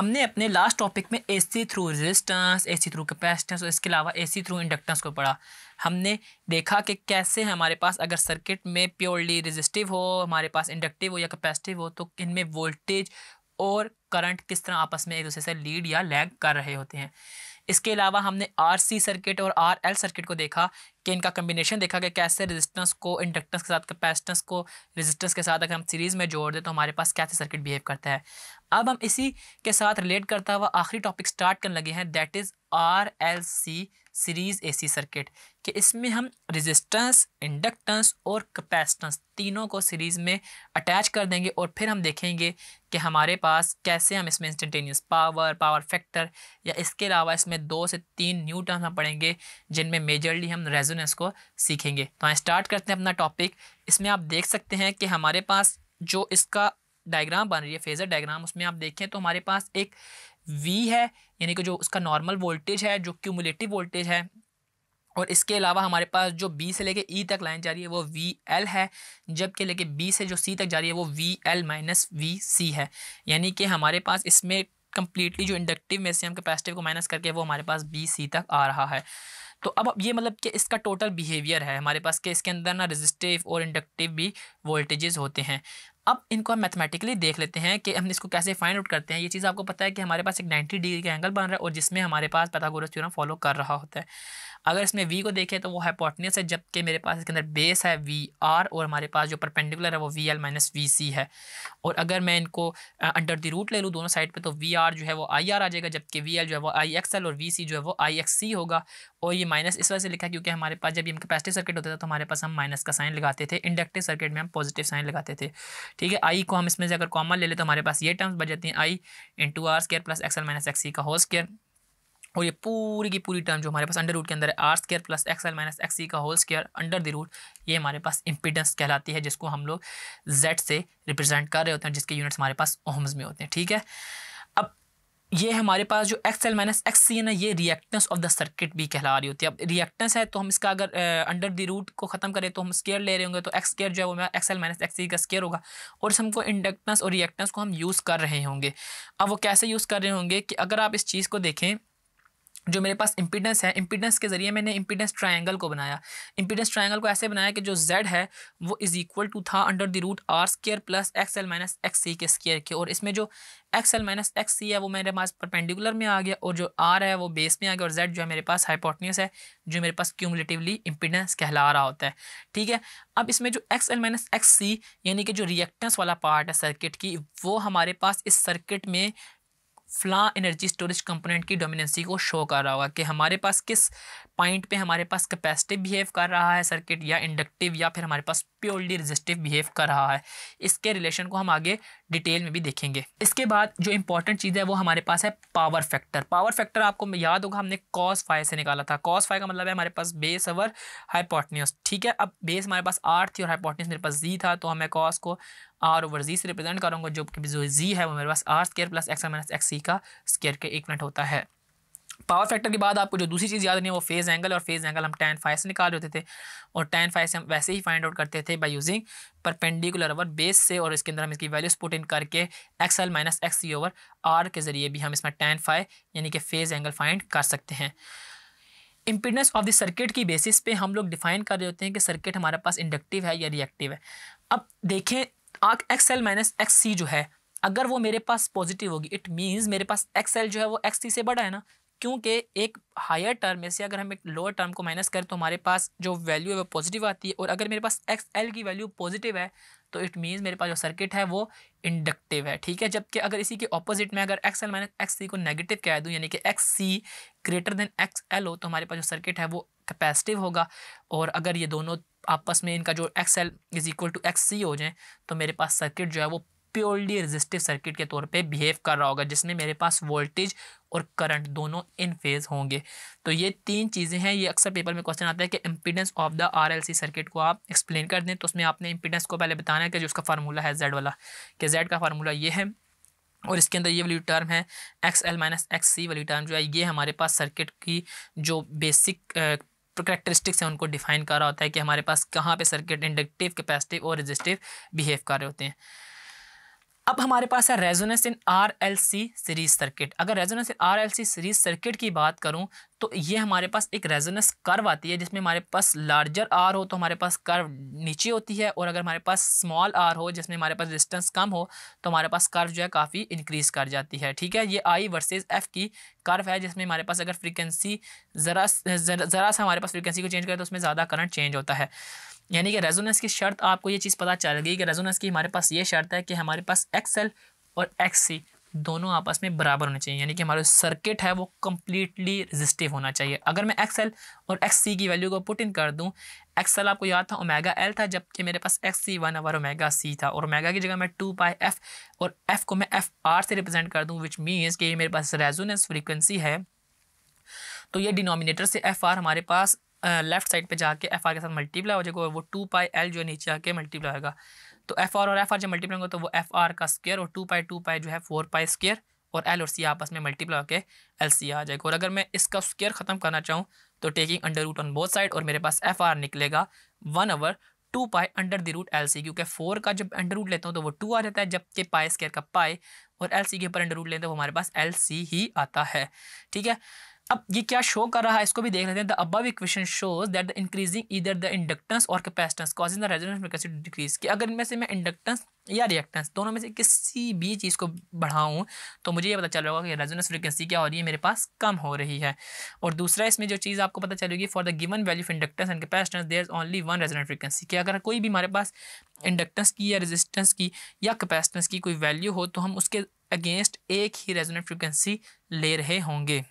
हमने अपने last topic में A C through resistance A C through capacitance और इसके अलावा ए सी थ्रू इंडक्टेंस को पढ़ा हमने देखा कि कैसे हमारे पास अगर सर्किट में प्योरली रेजिस्टिव हो हमारे पास इंडक्टिव हो या कैपेसिटिव हो तो इनमें वोल्टेज और करंट किस तरह आपस में एक दूसरे से लीड या लैग कर रहे होते हैं इसके अलावा हमने आर सी सर्किट और आर एल सर्किट को देखा कि इनका कम्बिनेशन देखा कि कैसे रेजिस्टेंस को इंडक्टेंस के साथ कैपेसिटेंस को रेजिस्टेंस के साथ अगर हम सीरीज़ में जोड़ दें तो हमारे पास कैसे सर्किट बिहेव करता है अब हम इसी के साथ रिलेट करता हुआ आखिरी टॉपिक स्टार्ट करने लगे हैं that is R L C series AC circuit कि इसमें हम रेजिस्टेंस इंडक्टेंस और कैपेसिटेंस तीनों को सीरीज़ में अटैच कर देंगे और फिर हम देखेंगे कि हमारे पास कैसे हम इसमें इंस्टेंटेनियस पावर पावर फैक्टर या इसके अलावा इसमें दो से तीन न्यू टर्म्स हम पढ़ेंगे जिनमें मेजरली हम रेजोनेंस को सीखेंगे तो हम स्टार्ट करते हैं अपना टॉपिक इसमें आप देख सकते हैं कि हमारे पास जो इसका डायग्राम बन रही है फेज़र डायग्राम उसमें आप देखें तो हमारे पास एक वी है यानी कि जो उसका नॉर्मल वोल्टेज है जो क्यूमुलेटिव वोल्टेज है और इसके अलावा हमारे पास जो बी से लेके ई e तक लाइन जा रही है वो वी एल है जबकि लेके बी से जो सी तक जा रही है वो V L minus V C है यानी कि हमारे पास इसमें कम्प्लीटली जो इंडक्टिव में से हम कैपेसिटिव को माइनस करके वो हमारे पास बी सी तक आ रहा है तो अब ये मतलब कि इसका टोटल बिहेवियर है हमारे पास के इसके अंदर ना रजिस्टिव और इंडक्टिव भी वोल्टेजेस होते हैं अब इनको हम मैथमेटिकली देख लेते हैं कि हम इसको कैसे फाइंड आउट करते हैं ये चीज़ आपको पता है कि हमारे पास एक 90 डिग्री का एंगल बन रहा है और जिसमें हमारे पास पैथागोरस थ्योरम फॉलो कर रहा होता है अगर इसमें वी को देखें तो वो हैपोटनियस है जबकि मेरे पास इसके अंदर बेस है वी आर और हमारे पास जो परपेंडिकुलर है वो V L minus V C है और अगर मैं इनको अंडर द रूट ले लूँ दोनों साइड पर तो वी आर जो है वो आई आर आ जाएगा जबकि वी एल जो है वो आई एक्स एल और वी सी जो है वो आई एक्स सी होगा और ये माइनस इस वजह से लिखा क्योंकि हमारे पास जब हम कैपेसिटिव सर्किट होता था तो हमारे पास हम माइनस का साइन लगाते थे इंडक्टिव सर्किट में हम पॉजिटिव साइन लगाते थे ठीक है आई को हम इसमें से अगर कॉमन ले लें तो हमारे पास ये टर्म्स बच जाती हैं I into R square plus XL minus X का होल स्केयर और ये पूरी की पूरी टर्म जो हमारे पास अंडर रूट के अंदर है R square plus X L minus X का whole square under the root ये हमारे पास इंपीडेंस कहलाती है जिसको हम लोग जेड से रिप्रेजेंट कर रहे होते हैं जिसके यूनिट्स हमारे पास ओम्स में होते हैं ठीक है ये हमारे पास जो X L minus X C है ना ये रिएक्टेंस ऑफ द सर्किट भी कहला रही होती है अब रिएक्टेंस है तो हम इसका अगर अंडर द रूट को ख़त्म करें तो हम स्केयर ले रहे होंगे तो एक्स स्केयर जो है वो मेरा X L minus X C का स्केयर होगा और इस हमको इंडक्टेंस और रिएक्टेंस को हम यूज़ कर रहे होंगे अब वो कैसे यूज़ कर रहे होंगे कि अगर आप इस चीज़ को देखें जो मेरे पास इम्पिडेंस है इम्पिडेंस के ज़रिए मैंने इम्पिडेंस ट्रायंगल को बनाया इम्पिडेंस ट्रायंगल को ऐसे बनाया कि जो जेड है वो इज़ इक्वल टू था under the root R square plus X L minus X C के स्केयर के और इसमें जो X L minus X C है वो मेरे पास परपेंडिकुलर में आ गया और जो आर है वो बेस में आ गया और जेड जो है मेरे पास हाइपोटनियस है जो मेरे पास क्यूमलेटिवली इम्पिडेंस कहला रहा होता है ठीक है अब इसमें जो X L minus X C यानी कि जो रिएक्टेंस वाला पार्ट है सर्किट की वो हमारे पास इस सर्किट में फ्ला एनर्जी स्टोरेज कंपोनेंट की डोमिनेंसी को शो कर रहा होगा कि हमारे पास किस पॉइंट पे हमारे पास कैपेसिटिव बिहेव कर रहा है सर्किट या इंडक्टिव या फिर हमारे पास प्योरली रजिस्टिव बिहेव कर रहा है इसके रिलेशन को हम आगे डिटेल में भी देखेंगे इसके बाद जो इंपॉर्टेंट चीज़ है वो हमारे पास है पावर फैक्टर पावर फैक्टर आपको याद होगा हमने कॉस फाइव से निकाला था कॉस फाइव का मतलब है हमारे पास बेस अवर हाइपोटनियस ठीक है अब बेस हमारे पास आठ थी और हाइपोटनियस मेरे पास जी था तो हमें कॉस को आर ओवर जी से रिप्रेजेंट करूँगा जो जो जी है वो मेरे पास R square plus X minus X C का स्केयर के मिनट होता है पावर फैक्टर के बाद आपको जो दूसरी चीज़ याद नहीं है वो फेज़ एंगल और फेज़ एंगल हम टेन फाइव से निकाल देते थे और टेन फाइव से हम वैसे ही फाइंड आउट करते थे by using perpendicular over base से और इसके अंदर हम इसकी वैल्यूज पुट इन करके X L minus X C over R के ज़रिए भी हम इसमें टेन फाइव यानी कि फेज़ एंगल फाइंड कर सकते हैं इम्पीडेंस ऑफ द सर्किट की बेसिस पे हम लोग डिफाइन कर रहे होते हैं कि सर्किट हमारे पास इंडक्टिव है या रिएक्टिव है अब देखें आग X L minus X C जो है अगर वो मेरे पास पॉजिटिव होगी इट मीन्स मेरे पास एक्स एल जो है वो एक्स सी से बड़ा है ना क्योंकि एक हायर टर्म में से अगर हम एक लोअर टर्म को माइनस करें तो हमारे पास जो वैल्यू है वो पॉजिटिव आती है और अगर मेरे पास एक्स एल की वैल्यू पॉजिटिव है तो इट मीन्स मेरे पास जो सर्किट है वो इंडक्टिव है ठीक है जबकि अगर इसी के ऑपोजिट में अगर X L minus X C को नेगेटिव कह दूँ यानी कि X C greater than X L हो तो हमारे पास जो सर्किट है वो कैपेसिटिव होगा और अगर ये दोनों आपस में इनका जो X L is equal to X C हो जाए तो मेरे पास सर्किट जो है वो प्योरली रेजिस्टिव सर्किट के तौर पे बिहेव कर रहा होगा जिसमें मेरे पास वोल्टेज और करंट दोनों इन फेज़ होंगे तो ये तीन चीज़ें हैं ये अक्सर पेपर में क्वेश्चन आता है कि impedance of the RLC circuit को आप एक्सप्लेन कर दें तो उसमें आपने इम्पिडेंस को पहले बताना है कि जो उसका फार्मूला है जेड वाला कि जेड का फार्मूला ये है और इसके अंदर ये वाली टर्म है X L minus X C वाली टर्म जो है ये हमारे पास सर्किट की जो बेसिक करेक्टरिस्टिक्स हैं उनको डिफाइन कर रहा होता है कि हमारे पास कहाँ पे सर्किट इंडक्टिव कैपेसिटिव और रजिस्टिव बिहेव कर रहे होते हैं अब हमारे पास है resonance in R L C series circuit अगर resonance in R L C series circuit की बात करूं तो ये हमारे पास एक रेजोनेंस कर्व आती है जिसमें हमारे पास लार्जर आर हो तो हमारे पास कर्व नीचे होती है और अगर हमारे पास स्मॉल आर हो जिसमें हमारे पास डिस्टेंस कम हो तो हमारे पास कर्व जो है काफ़ी इंक्रीज़ कर जाती है ठीक है ये आई वर्सेज़ एफ की कर्व है जिसमें हमारे पास अगर फ्रिक्वेंसी ज़रा ज़रा सा हमारे पास फ्रिक्वेंसी को चेंज करें तो उसमें ज़्यादा करंट चेंज होता है यानी कि रेजोनेंस की शर्त आपको ये चीज़ पता चल गई कि रेजोनेंस की हमारे पास ये शर्त है कि हमारे पास एक्स एल और एक्स सी दोनों आपस में बराबर होने चाहिए यानी कि हमारा सर्किट है वो कम्प्लीटली रजिस्टिव होना चाहिए अगर मैं एक्स एल और एक्स सी की वैल्यू को पुट इन कर दूँ एक्स एल आपको याद था ओमेगा एल था जबकि मेरे पास एक्स सी वन और ओमेगा सी था और ओमेगा की जगह मैं टू पाई एफ और एफ़ को मैं एफ आर से रिप्रेजेंट कर दूँ विच मीन्स कि ये मेरे पास रेजोनेंस फ्रिक्वेंसी है तो ये डिनोमिनेटर से एफ आर हमारे पास लेफ्ट साइड पे जाके एफ आर के साथ मल्टीप्लाई हो जाएगा और वो टू पाई एल जो है नीचे आके मल्टीप्लाई होगा तो एफ आर और एफ आर जब मल्टीप्लाई होगा तो वो एफ आर का स्केयर और टू पाई टू पाई जो है फोर पाई स्केयर और एल और सी आपस में मल्टीप्लाई होकर एल सी आ जाएगा और अगर मैं इसका स्केयर ख़त्म करना चाहूँ तो taking under root on both side और मेरे पास एफ आर निकलेगा one over two pi under the root L C क्योंकि फोर का जब अंडर रूट लेता हूँ तो वो टू आ जाता है जबकि पाई स्केयर का पाई और एल सी के ऊपर अंडर रूट लेते हैं तो हमारे पास एल सी ही आता है ठीक है अब ये क्या शो कर रहा है इसको भी देख लेते हैं the above equation shows that the increasing इधर द इंडक्टेंस और capacitance cause in the resonance frequency to decrease कि अगर इनमें से मैं इंडक्टेंस या रिएक्टेंस दोनों में से किसी भी चीज़ को बढ़ाऊँ तो मुझे ये पता चल होगा कि रेजोनेंस फ्रिक्वेंसी क्या हो रही है मेरे पास कम हो रही है और दूसरा इसमें जो चीज़ आपको पता चलेगी for the given value of inductance and capacitance there is only one resonant frequency कि अगर कोई भी हमारे पास इंडक्टेंस की या रेजिस्टेंस की या कैपेसिटेंस की कोई वैल्यू हो तो हम उसके अगेंस्ट एक ही रेजोनेंट फ्रिक्वेंसी ले रहे होंगे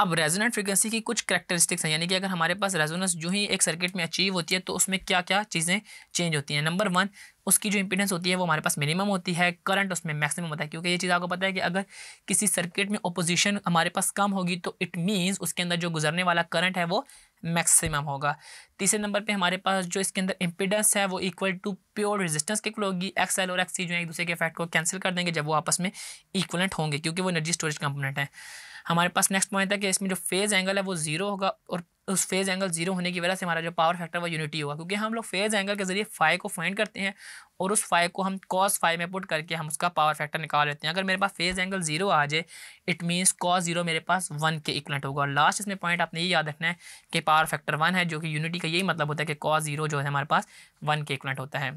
अब रेजोनेंट फ्रिक्वेंसी की कुछ करेक्टरिस्टिक्स हैं यानी कि अगर हमारे पास रेजोनेंस जो ही एक सर्किट में अचीव होती है तो उसमें क्या क्या चीज़ें चेंज होती हैं नंबर वन उसकी जो इंपीडेंस होती है वो हमारे पास मिनिमम होती है करंट उसमें मैक्सिमम होता है क्योंकि ये चीज़ आपको पता है कि अगर किसी सर्किट में अपोजिशन हमारे पास कम होगी तो इट मीन्स उसके अंदर जो गुजरने वाला करंट है वो मैक्सिमम होगा तीसरे नंबर पे हमारे पास जो इसके अंदर इम्पिडेंस है वो इक्वल टू प्योर रेजिस्टेंस के होगी एक्स एल और एक्स सी जो है एक दूसरे के इफेक्ट को कैंसिल कर देंगे जब वो आपस में इक्वलेंट होंगे क्योंकि वो एनर्जी स्टोरेज कंपोनेंट है हमारे पास नेक्स्ट पॉइंट है कि इसमें जो फेज़ एंगल है वो ज़ीरो होगा और उस फेज़ एंगल जीरो होने की वजह से हमारा जो पावर फैक्टर वो यूनिटी होगा क्योंकि हम लोग फेज़ एंगल के जरिए फाइव को फाइंड करते हैं और उस फाइव को हम कॉस फाइव में पुट करके हम उसका पावर फैक्टर निकाल लेते हैं अगर मेरे पास फेज़ एंगल जीरो आ जाए इट मीन्स कॉस जीरो मेरे पास वन के इक्वलेंट होगा और लास्ट इसमें पॉइंट आपने ये याद रखना है कि पावर फैक्टर वन है जो कि यूनिटी का यही मतलब होता है कि कॉस जीरो जो है हमारे पास वन के इक्वलेंट होता है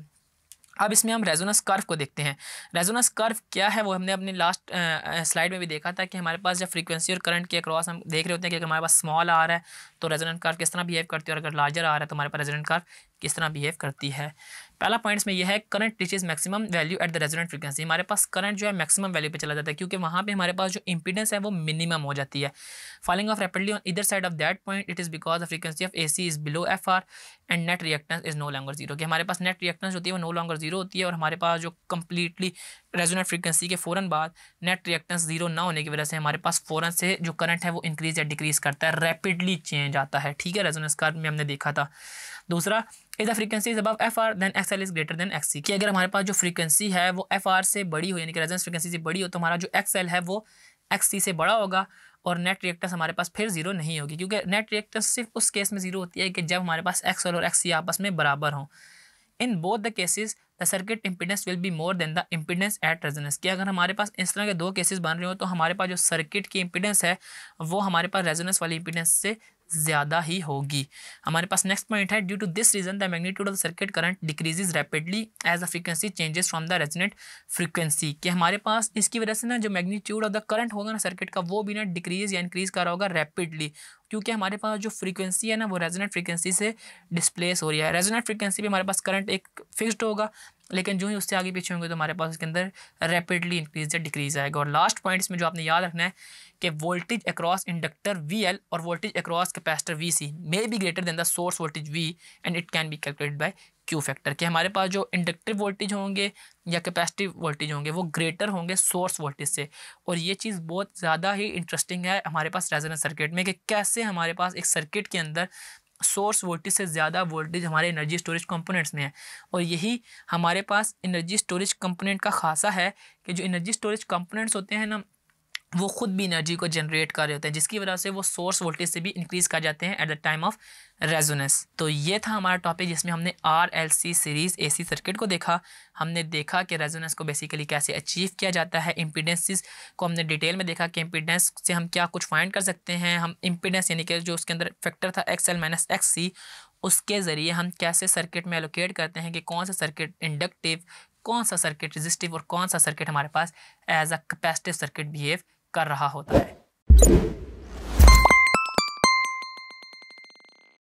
अब इसमें हम रेजोनस कर्व को देखते हैं रेजोनस कर्व क्या है वो हमने अपनी लास्ट स्लाइड में भी देखा था कि हमारे पास जब फ्रीक्वेंसी और करंट के अक्रॉस हम देख रहे होते हैं कि अगर हमारे पास स्मॉल आ रहा है तो रेजोनेंट कर्व किस तरह बिहेव करती है और अगर लार्जर आ रहा है तो हमारे पास रेजोनेंट कर्व किस तरह बिहेव करती है पहला पॉइंट्स में यह है current is maximum value at the resonant frequency हमारे पास करंट जो है मैक्सिमम वैल्यू पे चला जाता है क्योंकि वहाँ पे हमारे पास जो इंपीडेंस है वो मिनिमम हो जाती है फॉलिंग ऑफ रैपिडली ऑन इधर side of that point it is because the frequency of A C is below F R and net reactance is no longer zero कि हमारे पास नेट रिएक्टेंस होती है वो नो लॉन्गर जीरो होती है और हमारे पास जो कम्प्लीटली रेजोनेट फ्रीक्वेंसी के फ़ौरन बाद नेट रिएक्टेंस जीरो ना होने की वजह से हमारे पास फ़ौरन से जो करंट है वो इंक्रीज़ या डिक्रीज़ करता है रैपिडली चेंज आता है ठीक है रेजोनेस कार्ड में हमने देखा था दूसरा if the frequency is above F R then X L is greater than X C कि अगर हमारे पास जो फ्रीक्वेंसी है वो एफ आर से बड़ी हो यानी कि रेजेंस फ्रीक्वेंसी से बड़ी हो तो हमारा जो एक्स एल है वो एक्स सी से बड़ा होगा और नेट रिएक्टेंस हमारे पास फिर जीरो नहीं होगी क्योंकि नेट रिएक्टेंस सिर्फ उस केस में जीरो होती है कि जब हमारे पास एक्स एल और एक्स सी आपस में बराबर हों in both the cases the circuit impedance will be more than the impedance at resonance कि अगर हमारे पास इस तरह के दो केसेस बन रहे हो तो हमारे पास जो सर्किट की इम्पिडेंस है वो हमारे पास रेजोनेंस वाली इम्पिडेंस से ज़्यादा ही होगी हमारे पास नेक्स्ट पॉइंट है due to this reason the magnitude of circuit current decreases rapidly as the frequency changes from the resonant frequency कि हमारे पास इसकी वजह से ना जो मैग्नीट्यूड ऑफ द करंट होगा ना सर्किट का वो भी ना डिक्रीज या इंक्रीज कर होगा रैपिडली क्योंकि हमारे पास जो फ्रीक्वेंसी है ना वो रेजोनेट फ्रीक्वेंसी से डिस्प्लेस हो रही है रेजिनेट फ्रीक्वेंसी पे हमारे पास करंट एक फिक्स्ड होगा लेकिन जो ही उससे आगे पीछे होंगे तो हमारे पास उसके अंदर रैपिडली इंक्रीज या डिक्रीज आएगा और लास्ट पॉइंट इसमें जो आपने याद रखना है कि voltage across inductor V L और voltage across capacitor V C may be greater than the source voltage V and it can be calculate by Q factor कि हमारे पास जो इंडक्टिव वोल्टेज होंगे या कैपेसिटिव वोल्टेज होंगे वो ग्रेटर होंगे सोर्स वोल्टेज से और ये चीज़ बहुत ज़्यादा ही इंटरेस्टिंग है हमारे पास रेजोनेंस सर्किट में कि कैसे हमारे पास एक सर्किट के अंदर सोर्स वोल्टेज से ज़्यादा वोल्टेज हमारे एनर्जी स्टोरेज कंपोनेंट्स में है और यही हमारे पास एनर्जी स्टोरेज कंपोनेंट का खासा है कि जो एनर्जी स्टोरेज कंपोनेंट्स होते हैं ना वो खुद भी एनर्जी को जनरेट कर रहे होते हैं जिसकी वजह से वो सोर्स वोल्टेज से भी इंक्रीज़ कर जाते हैं at the time of resonance तो ये था हमारा टॉपिक जिसमें हमने R L C series A C circuit को देखा हमने देखा कि रेजोनेंस को बेसिकली कैसे अचीव किया जाता है इम्पीडेंसेस को हमने डिटेल में देखा कि इम्पीडेंस से हम क्या कुछ फाइंड कर सकते हैं हम इम्पीडेंस यानी कि जो उसके अंदर फैक्टर था X L minus X C उसके ज़रिए हम कैसे सर्किट में एलोकेट करते हैं कि कौन सा सर्किट इंडक्टिव कौन सा सर्किट रजिस्टिव और कौन सा सर्किट हमारे पास as a capacitive circuit behave कर रहा होता है